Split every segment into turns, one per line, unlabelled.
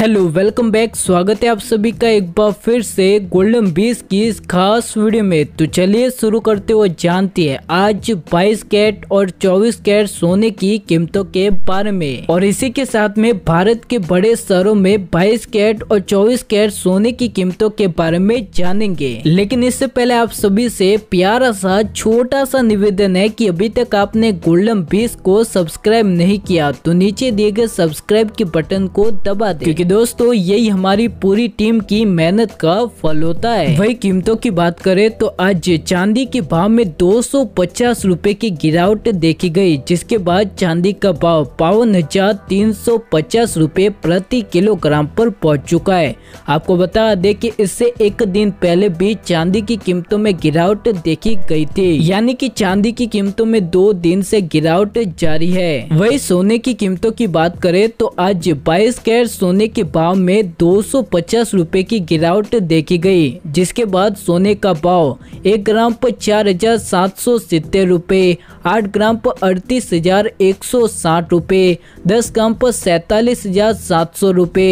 hello welcome back स्वागत है आप सभी का एक बार फिर से गोल्डन बीस की इस खास वीडियो में तो चलिए शुरू करते हुए जानती है आज 22 कैट और 24 कैट सोने की कीमतों के बारे में और इसी के साथ में भारत के बड़े शहरों में 22 कैट और 24 कैट सोने की कीमतों के बारे में जानेंगे लेकिन इससे पहले आप सभी से प्यारा सा छोटा सा निवेदन है की अभी तक आपने गोल्डन बीस को सब्सक्राइब नहीं किया तो नीचे दिए गए सब्सक्राइब के बटन को दबा दे दोस्तों यही हमारी पूरी टीम की मेहनत का फल होता है वही कीमतों की बात करें तो आज चांदी के भाव में दो सौ की गिरावट देखी गई जिसके बाद चांदी का भाव बावन हजार तीन सौ पचास रूपए प्रति किलोग्राम पर पहुंच चुका है आपको बता दें कि इससे एक दिन पहले भी चांदी की कीमतों में गिरावट देखी गई थी यानी कि चांदी की कीमतों में दो दिन से गिरावट जारी है वही सोने की कीमतों की बात करें तो आज 22 कैर सोने की के भाव में दो सौ की गिरावट देखी गई जिसके बाद सोने का भाव एक ग्राम पर चार हजार सात सौ सितर रूपए आठ ग्राम पर अड़तीस हजार एक सौ साठ रूपए दस ग्राम पर सैतालीस हजार सात सौ रूपए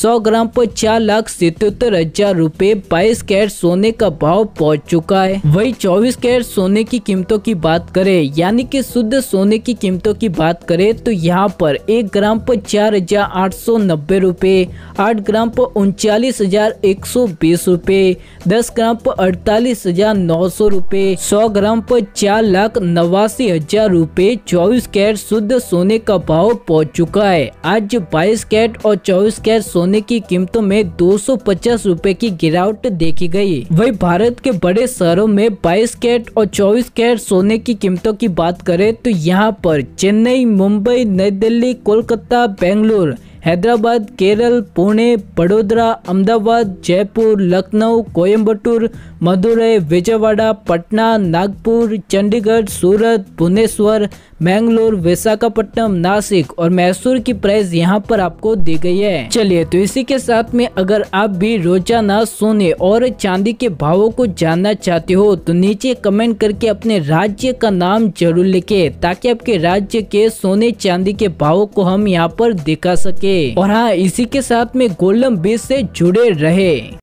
सौ ग्राम पर चार लाख सतहत्तर हजार रूपए बाईस कैरेट सोने का भाव पहुंच चुका है वही चौबीस कैरेट सोने की कीमतों की बात करें यानी कि शुद्ध सोने की कीमतों की बात करें तो यहाँ पर एक ग्राम पर चार हजार आठ सौ नब्बे रूपए रुपये आठ ग्राम पर उनचालीस हजार एक सौ बीस रूपए दस ग्राम पर अड़तालीस हजार नौ सौ रूपए सौ ग्राम पर चार लाख नवासी हजार रूपए चौबीस कैरेट शुद्ध सोने का भाव पहुंच चुका है आज बाईस कैरेट और चौबीस कैरेट सोने की कीमतों में दो सौ पचास रूपए की गिरावट देखी गई वही भारत के बड़े शहरों में बाईस कैरेट और चौबीस कैरेट सोने की कीमतों की बात करें तो यहाँ पर चेन्नई मुंबई नई दिल्ली कोलकाता बेंगलुरु हैदराबाद केरल पुणे बड़ोदरा अहमदाबाद जयपुर लखनऊ कोयम्बटूर मदुरई विजयवाड़ा पटना नागपुर चंडीगढ़ सूरत भुवनेश्वर मैंगलोर विशाखापट्टनम नासिक और मैसूर की प्राइस यहाँ पर आपको दी गई है चलिए तो इसी के साथ में अगर आप भी रोजाना सोने और चांदी के भावों को जानना चाहते हो तो नीचे कमेंट करके अपने राज्य का नाम जरूर लिखे ताकि आपके राज्य के सोने चांदी के भावों को हम यहाँ पर दिखा सके और हाँ इसी के साथ में गोल्डन बीच से जुड़े रहे